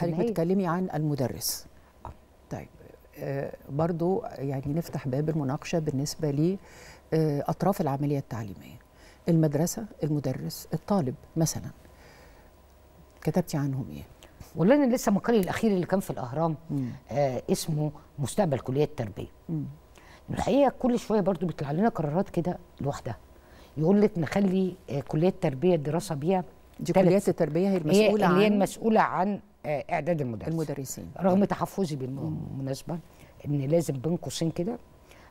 خليك بتكلمي عن المدرس آه. طيب آه، برضو يعني نفتح باب المناقشه بالنسبه لاطراف آه، العمليه التعليميه المدرسه المدرس الطالب مثلا كتبتي عنهم ايه والله انا لسه مقالي الاخير اللي كان في الاهرام آه اسمه مستقبل كليه التربيه مم. الحقيقه كل شويه برضو بيطلع لنا قرارات كده لوحدها يقول لك نخلي آه كليه التربيه الدراسه بيها دي كليات التربيه هي المسؤوله هي عن هي المسؤوله عن آه، اعداد المدرسين, المدرسين رغم تحفظي بالمناسبه ان لازم بين قوسين كده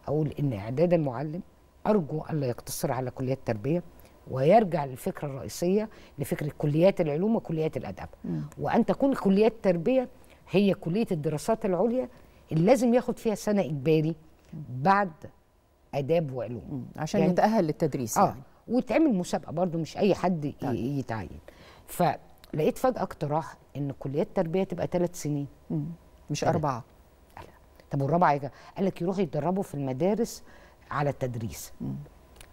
اقول ان اعداد المعلم ارجو الا يقتصر على كليات التربيه ويرجع للفكره الرئيسيه لفكره كليات العلوم وكليات الاداب م. وان تكون كليات التربيه هي كليه الدراسات العليا اللي لازم ياخد فيها سنه اجباري بعد اداب وعلوم عشان يعني يتاهل للتدريس آه يعني. وتعمل مسابقه برضو مش اي حد طيب. يتعين ف لقيت فجاه اقتراح ان كليات التربيه تبقى ثلاث سنين مم. مش اربعه طب والرابعه يا إيه؟ قال لك يروحوا يتدربوا في المدارس على التدريس مم.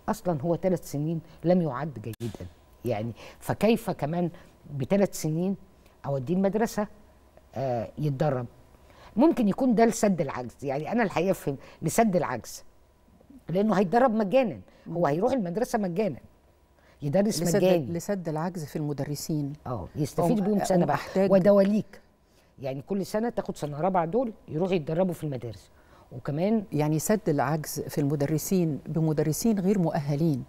اصلا هو ثلاث سنين لم يعد جيدا يعني فكيف كمان بثلاث سنين اوديه المدرسه آه يتدرب ممكن يكون ده لسد العجز يعني انا الحقيقه فهم لسد العجز لانه هيتدرب مجانا هو هيروح المدرسه مجانا يدرس لسد مجاني لسد العجز في المدرسين اه يستفيد بيهم سنه بقى ودواليك يعني كل سنه تاخد سنه رابعه دول يروحوا يتدربوا في المدارس وكمان يعني سد العجز في المدرسين بمدرسين غير مؤهلين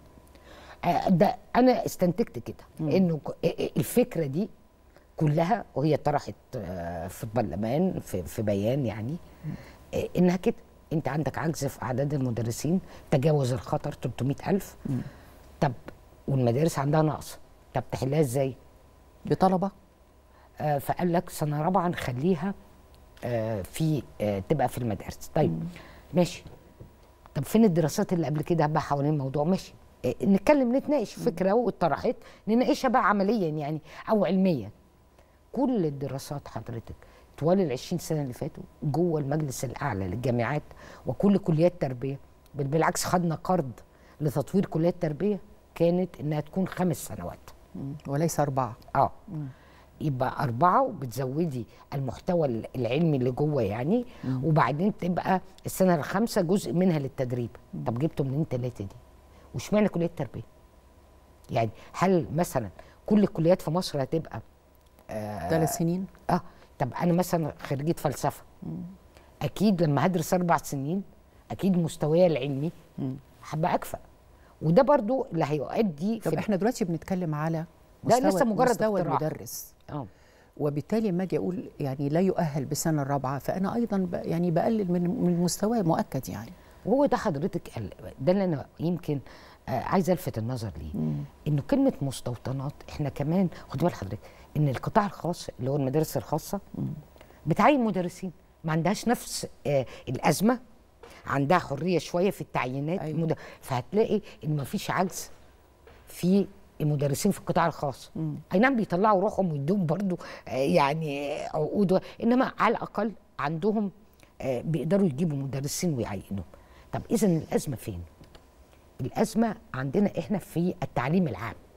آه، ده انا استنتجت كده انه آه، آه، الفكره دي كلها وهي طرحت في البرلمان في, في بيان يعني انها كده انت عندك عجز في اعداد المدرسين تجاوز الخطر 300000 طب والمدارس عندها نقص طب تحلها ازاي؟ بطلبه آه فقال لك سنه رابعه نخليها آه في آه تبقى في المدارس طيب ماشي طب فين الدراسات اللي قبل كده بقى حوالين الموضوع ماشي آه، نتكلم نتناقش فكره واتطرحت نناقشها بقى عمليا يعني او علميا كل الدراسات حضرتك طوال ال 20 سنه اللي فاتوا جوه المجلس الاعلى للجامعات وكل كليات التربيه بل بالعكس خدنا قرض لتطوير كليات التربيه كانت انها تكون خمس سنوات وليس اربعه اه يبقى أربعة وبتزودي المحتوى العلمي اللي جوه يعني مم. وبعدين تبقى السنة الخامسة جزء منها للتدريب مم. طب جبته منين ثلاثة دي؟ واشمعنى كلية التربية؟ يعني هل مثلا كل الكليات في مصر هتبقى ثلاث آه سنين؟ اه طب أنا مثلا خريجة فلسفة مم. أكيد لما هدرس أربع سنين أكيد مستواي العلمي هبقى أكفأ وده برضو اللي هيؤدي طب في احنا دلوقتي بنتكلم على مستوى ده لسه مجرد مستوى المدرس اه وبالتالي لما اجي اقول يعني لا يؤهل بالسنه الرابعه فانا ايضا يعني بقلل من من مستواه مؤكد يعني وهو ده حضرتك ده اللي انا يمكن آه، عايزه الفت النظر ليه انه كلمه مستوطنات احنا كمان خدي بال حضرتك ان القطاع الخاص اللي هو المدارس الخاصه بتعين مدرسين ما عندهاش نفس آه، الازمه عندها حريه شويه في التعيينات أيوة. المد... فهتلاقي ان مفيش عجز في المدرسين في القطاع الخاص مم. اي نعم بيطلعوا روحهم ويدوهم برضو آه، يعني عقود و... انما على الاقل عندهم آه، بيقدروا يجيبوا مدرسين ويعينهم طب اذا الازمه فين الازمه عندنا احنا في التعليم العام